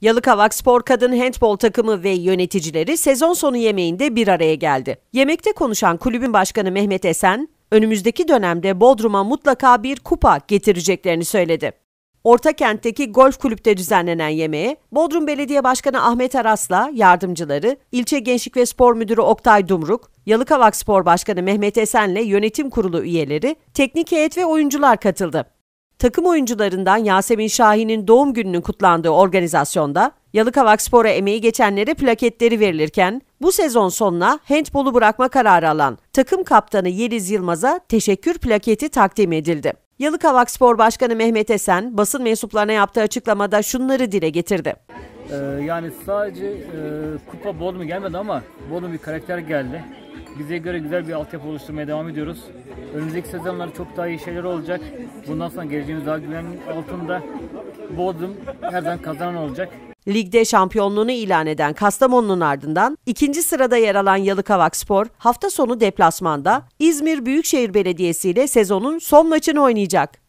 Yalıkavak Spor Kadın Handbol takımı ve yöneticileri sezon sonu yemeğinde bir araya geldi. Yemekte konuşan kulübün başkanı Mehmet Esen, önümüzdeki dönemde Bodrum'a mutlaka bir kupa getireceklerini söyledi. Orta kentteki golf kulüpte düzenlenen yemeğe Bodrum Belediye Başkanı Ahmet Aras'la yardımcıları, ilçe Gençlik ve Spor Müdürü Oktay Dumruk, Yalıkavak Spor Başkanı Mehmet Esen'le yönetim kurulu üyeleri, teknik heyet ve oyuncular katıldı takım oyuncularından Yasemin Şahin'in doğum gününün kutlandığı organizasyonda Yalıkavak Spor'a emeği geçenlere plaketleri verilirken bu sezon sonuna handbolu bırakma kararı alan takım kaptanı Yeliz Yılmaz'a teşekkür plaketi takdim edildi. Yalıkavak Spor Başkanı Mehmet Esen basın mensuplarına yaptığı açıklamada şunları dile getirdi. Ee, yani sadece e, kupa Bodrum gelmedi ama Bodrum bir karakter geldi bize göre güzel bir altyapı oluşturmaya devam ediyoruz. Önümüzdeki sezonlar çok daha iyi şeyler olacak. Bundan sonra geleceğimiz daha güvenin altında. Bodrum her zaman kazanan olacak. Ligde şampiyonluğunu ilan eden Kastamonu'nun ardından ikinci sırada yer alan Yalıkavak Spor hafta sonu deplasmanda İzmir Büyükşehir Belediyesi ile sezonun son maçını oynayacak.